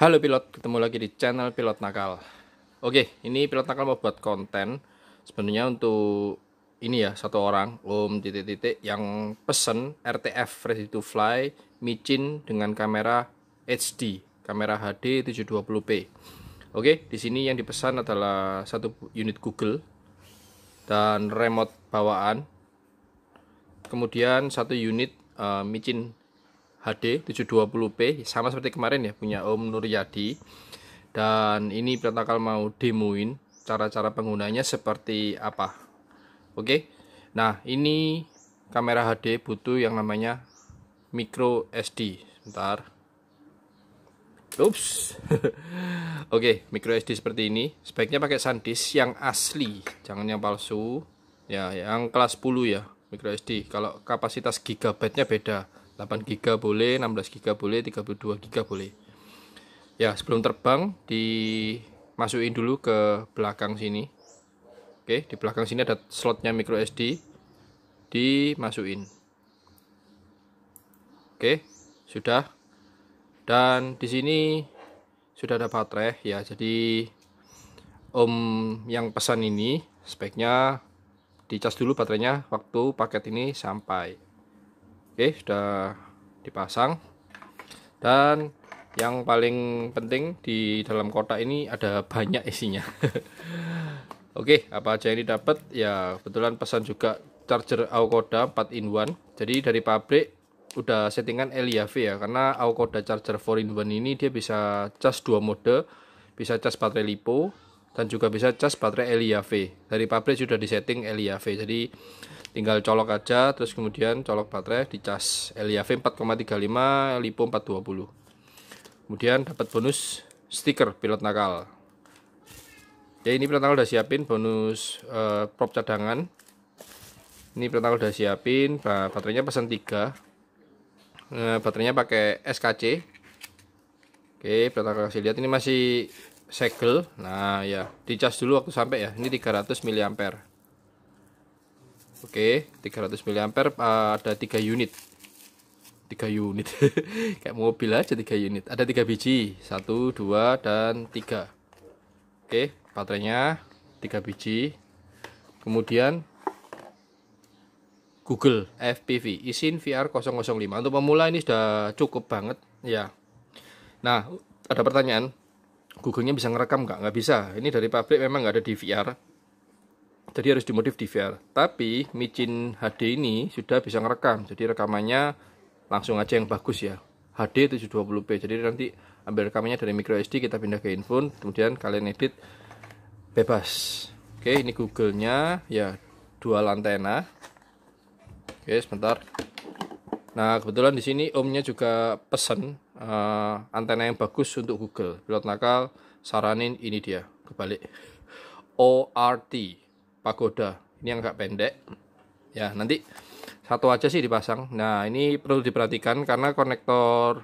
Halo pilot, ketemu lagi di channel Pilot Nakal. Oke, ini Pilot Nakal mau buat konten sebenarnya untuk ini ya satu orang Om titik-titik yang pesen RTF ready to fly micin dengan kamera HD, kamera HD 720p. Oke, di sini yang dipesan adalah satu unit Google dan remote bawaan. Kemudian satu unit uh, micin HD 720p sama seperti kemarin ya punya Om Nur Yadi dan ini Prentakal mau demoin cara-cara penggunanya seperti apa oke nah ini kamera HD butuh yang namanya micro SD sebentar Ups. Oke, micro SD seperti ini. Sebaiknya pakai SanDisk yang asli, jangan yang palsu. Ya, yang kelas 10 ya, micro SD. Kalau kapasitas gigabyte-nya beda. 8 GB boleh 16 GB boleh 32 GB boleh ya sebelum terbang dimasukin dulu ke belakang sini oke di belakang sini ada slotnya micro SD dimasukin oke sudah dan di sini sudah ada baterai ya jadi om yang pesan ini speknya dicas dulu baterainya waktu paket ini sampai Oke, sudah dipasang. Dan yang paling penting di dalam kotak ini ada banyak isinya. Oke, apa aja yang didapat? Ya, kebetulan pesan juga charger Aukoda 4 in 1. Jadi dari pabrik udah settingan LIAV ya karena Aukoda charger 4 in 1 ini dia bisa charge dua mode, bisa charge baterai lipo dan juga bisa cas baterai LiAV dari pabrik sudah disetting LiAV jadi tinggal colok aja terus kemudian colok baterai di cas LiAV 4,35 LiPo 420 kemudian dapat bonus stiker pilot nakal ya ini pilot nakal udah siapin bonus uh, prop cadangan ini pilot nakal udah siapin baterainya pesan 3 uh, eh, baterainya pakai SKC Oke, pilot nakal kasih lihat ini masih segel nah ya di charge dulu waktu sampai ya ini 300 mAh oke 300 mAh eh, ada 3 unit 3 unit kayak mobil aja 3 unit ada 3 biji satu, dua dan tiga, oke baterainya 3 biji kemudian Google FPV Isin VR 005 untuk pemula ini sudah cukup banget ya nah ada pertanyaan Google-nya bisa ngerekam nggak? Nggak bisa. Ini dari pabrik memang nggak ada DVR. Jadi harus dimodif DVR. Tapi micin HD ini sudah bisa ngerekam. Jadi rekamannya langsung aja yang bagus ya. HD 720p. Jadi nanti ambil rekamannya dari micro SD kita pindah ke handphone, kemudian kalian edit bebas. Oke, ini Google-nya ya lantai antena. Oke, sebentar. Nah, kebetulan di sini omnya juga pesen uh, antena yang bagus untuk Google. Pilot nakal saranin ini dia, kebalik. ORT pagoda. Ini yang agak pendek. Ya, nanti satu aja sih dipasang. Nah, ini perlu diperhatikan karena konektor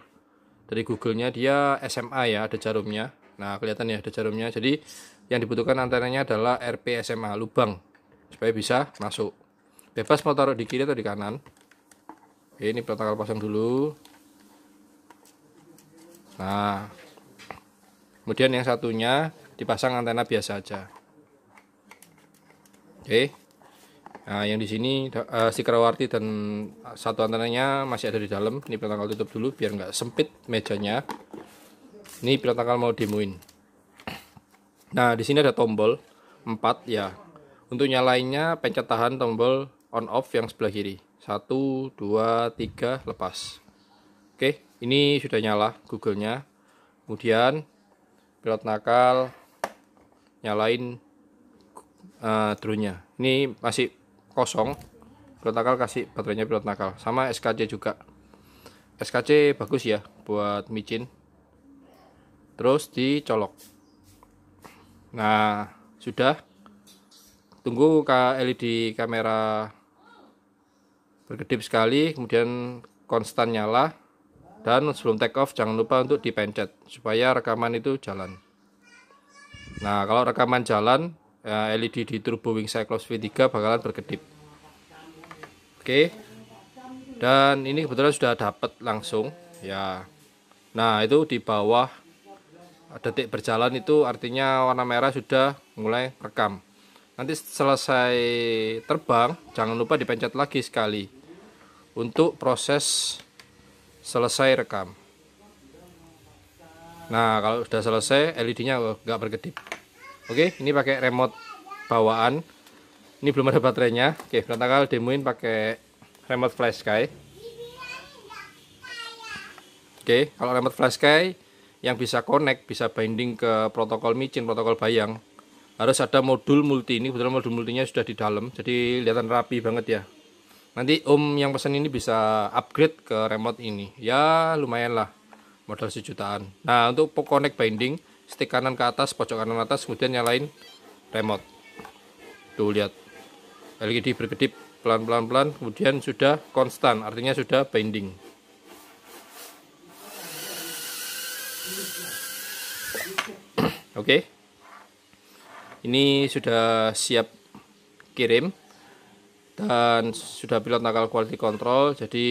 dari Google-nya dia SMA ya, ada jarumnya. Nah, kelihatan ya ada jarumnya. Jadi, yang dibutuhkan antenanya adalah RP SMA lubang supaya bisa masuk. Bebas mau taruh di kiri atau di kanan ini tanggal pasang dulu nah kemudian yang satunya dipasang antena biasa aja oke nah yang di sini uh, eh, stiker warti dan satu antenanya masih ada di dalam ini pilot tutup dulu biar nggak sempit mejanya ini pilot mau demoin nah di sini ada tombol 4 ya untuk nyalainnya pencet tahan tombol on off yang sebelah kiri satu dua tiga lepas. Oke, ini sudah nyala Google-nya. Kemudian pilot nakal nyalain uh, drone-nya. Ini masih kosong. Pilot nakal kasih baterainya pilot nakal. Sama SKC juga. SKC bagus ya buat micin. Terus dicolok. Nah, sudah. Tunggu LED kamera berkedip sekali kemudian konstan nyala dan sebelum take off jangan lupa untuk dipencet supaya rekaman itu jalan nah kalau rekaman jalan eh, LED di turbo wing Cyclops V3 bakalan berkedip oke dan ini kebetulan sudah dapat langsung ya nah itu di bawah eh, detik berjalan itu artinya warna merah sudah mulai rekam nanti selesai terbang jangan lupa dipencet lagi sekali untuk proses selesai rekam nah kalau sudah selesai LED nya nggak berkedip oke ini pakai remote bawaan ini belum ada baterainya oke berantakal demoin pakai remote flash sky oke kalau remote flash sky yang bisa connect bisa binding ke protokol micin protokol bayang harus ada modul multi ini kebetulan modul multinya sudah di dalam jadi kelihatan rapi banget ya nanti om yang pesan ini bisa upgrade ke remote ini ya lumayan lah modal sejutaan nah untuk connect binding stick kanan ke atas pojok kanan atas kemudian nyalain remote tuh lihat LED berkedip pelan-pelan pelan kemudian sudah konstan artinya sudah binding oke okay. ini sudah siap kirim dan sudah pilot nakal quality control jadi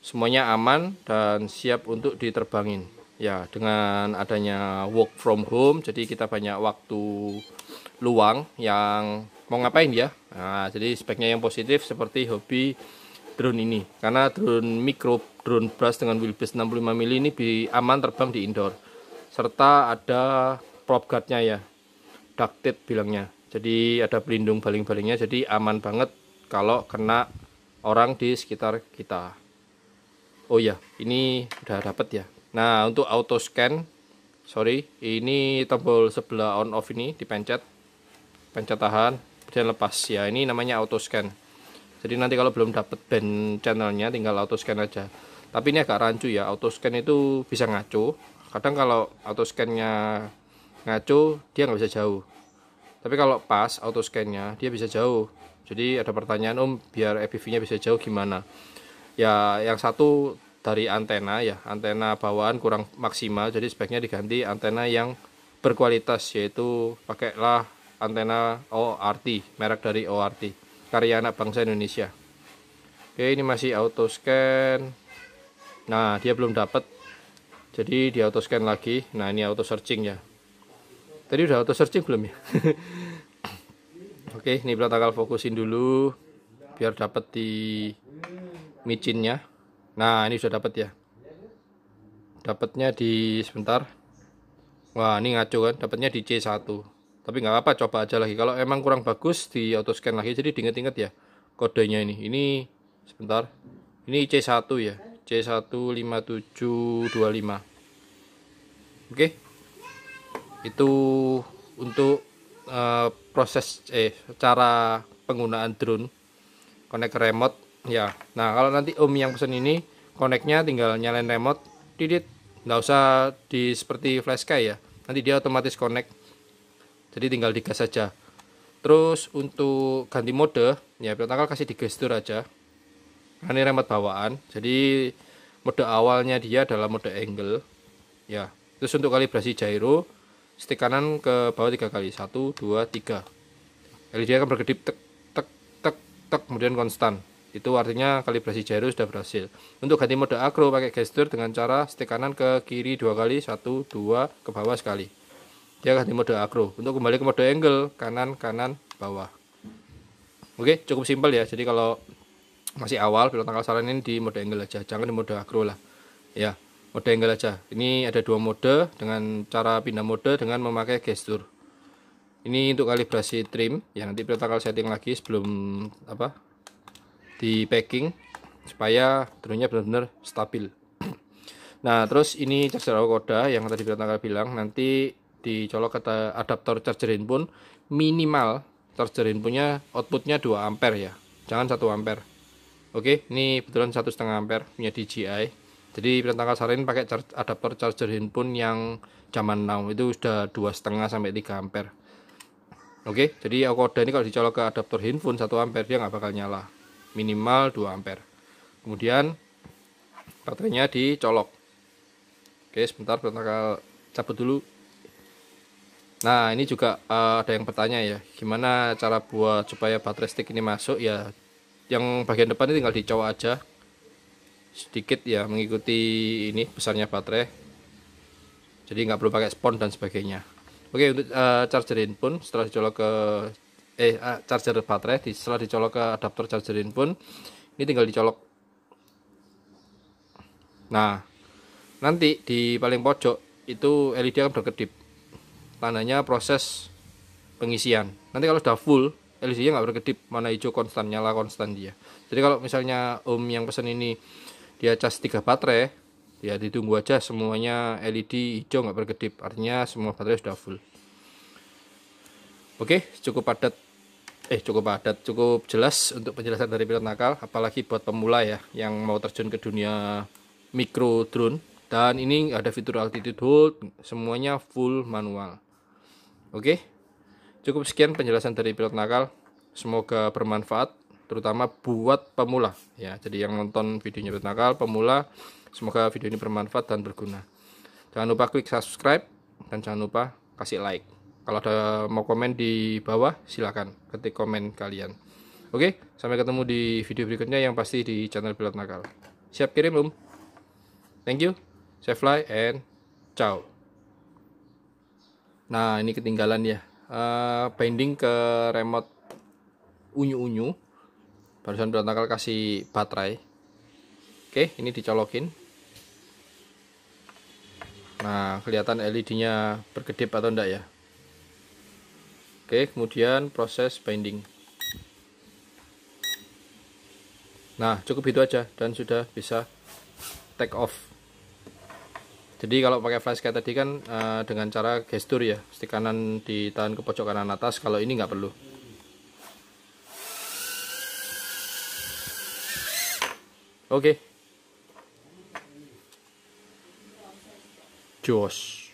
semuanya aman dan siap untuk diterbangin ya dengan adanya work from home jadi kita banyak waktu luang yang mau ngapain ya nah, jadi speknya yang positif seperti hobi drone ini karena drone micro drone brush dengan wheelbase 65 mm ini bi aman terbang di indoor serta ada prop guardnya ya ducted bilangnya jadi ada pelindung baling-balingnya jadi aman banget kalau kena orang di sekitar kita oh ya ini udah dapet ya nah untuk auto scan sorry ini tombol sebelah on off ini dipencet pencet tahan dan lepas ya ini namanya auto scan jadi nanti kalau belum dapet band channelnya tinggal auto scan aja tapi ini agak rancu ya auto scan itu bisa ngaco kadang kalau auto scannya ngaco dia nggak bisa jauh tapi kalau pas auto scan-nya dia bisa jauh jadi ada pertanyaan om biar fpv nya bisa jauh gimana ya yang satu dari antena ya antena bawaan kurang maksimal jadi speknya diganti antena yang berkualitas yaitu pakailah antena ORT merek dari ORT karya anak bangsa Indonesia oke ini masih auto scan nah dia belum dapat jadi di auto scan lagi nah ini auto searching ya Tadi udah auto searching belum ya? Oke, ini plat akan fokusin dulu biar dapat di micinnya. Nah, ini sudah dapat ya. Dapatnya di sebentar. Wah, ini ngaco kan, dapatnya di C1. Tapi nggak apa-apa, coba aja lagi. Kalau emang kurang bagus di auto scan lagi. Jadi diinget-inget ya kodenya ini. Ini sebentar. Ini C1 ya. C15725. Oke itu untuk uh, proses eh cara penggunaan drone connect remote ya nah kalau nanti om yang pesen ini connectnya tinggal nyalain remote didit nggak usah di seperti sky ya nanti dia otomatis connect jadi tinggal digas saja terus untuk ganti mode ya pertama kasih digestur aja karena ini remote bawaan jadi mode awalnya dia adalah mode angle ya terus untuk kalibrasi gyro stick kanan ke bawah tiga kali satu dua tiga LED akan berkedip tek tek tek tek kemudian konstan itu artinya kalibrasi jarum sudah berhasil untuk ganti mode agro pakai gesture dengan cara stick kanan ke kiri dua kali satu dua ke bawah sekali dia ganti mode agro untuk kembali ke mode angle kanan kanan bawah oke cukup simpel ya jadi kalau masih awal pilot tanggal saran ini di mode angle aja jangan di mode agro lah ya mode angle aja ini ada dua mode dengan cara pindah mode dengan memakai gesture. ini untuk kalibrasi trim ya nanti kita akan setting lagi sebelum apa di packing supaya drone-nya benar-benar stabil nah terus ini charger Koda yang tadi kita bilang nanti dicolok ke adaptor charger handphone minimal charger handphonenya outputnya 2 ampere ya jangan 1 ampere oke ini betulan satu setengah ampere punya DJI jadi perangkat saran pakai adaptor charger handphone yang zaman now itu sudah dua setengah sampai 3 ampere oke okay? jadi Akoda ini kalau dicolok ke adaptor handphone 1 ampere dia nggak bakal nyala minimal 2 ampere kemudian baterainya dicolok oke sebentar perangkat cabut dulu Nah, ini juga uh, ada yang bertanya ya, gimana cara buat supaya baterai stick ini masuk ya? Yang bagian depan ini tinggal dicoba aja sedikit ya mengikuti ini besarnya baterai jadi nggak perlu pakai spons dan sebagainya oke untuk uh, charger in pun setelah dicolok ke eh uh, charger baterai setelah dicolok ke adaptor charger in pun ini tinggal dicolok nah nanti di paling pojok itu LED akan berkedip tandanya proses pengisian nanti kalau sudah full LED-nya nggak berkedip, mana hijau konstan, nyala konstan dia. Jadi kalau misalnya Om yang pesan ini dia cas 3 baterai ya ditunggu aja semuanya LED hijau nggak berkedip artinya semua baterai sudah full oke cukup padat eh cukup padat cukup jelas untuk penjelasan dari pilot nakal apalagi buat pemula ya yang mau terjun ke dunia mikro drone dan ini ada fitur altitude hold semuanya full manual oke cukup sekian penjelasan dari pilot nakal semoga bermanfaat terutama buat pemula ya. Jadi yang nonton videonya bertakal pemula semoga video ini bermanfaat dan berguna. Jangan lupa klik subscribe dan jangan lupa kasih like. Kalau ada mau komen di bawah silahkan ketik komen kalian. Oke, sampai ketemu di video berikutnya yang pasti di channel Pilot Nakal. Siap kirim, belum Um. Thank you. Saya fly and ciao. Nah, ini ketinggalan ya. Uh, binding ke remote unyu-unyu barusan berantakal kasih baterai oke ini dicolokin nah kelihatan LED nya berkedip atau enggak ya oke kemudian proses binding nah cukup itu aja dan sudah bisa take off jadi kalau pakai kayak tadi kan eh, dengan cara gestur ya stik kanan ditahan ke pojok kanan atas kalau ini nggak perlu Oke. Okay. Josh.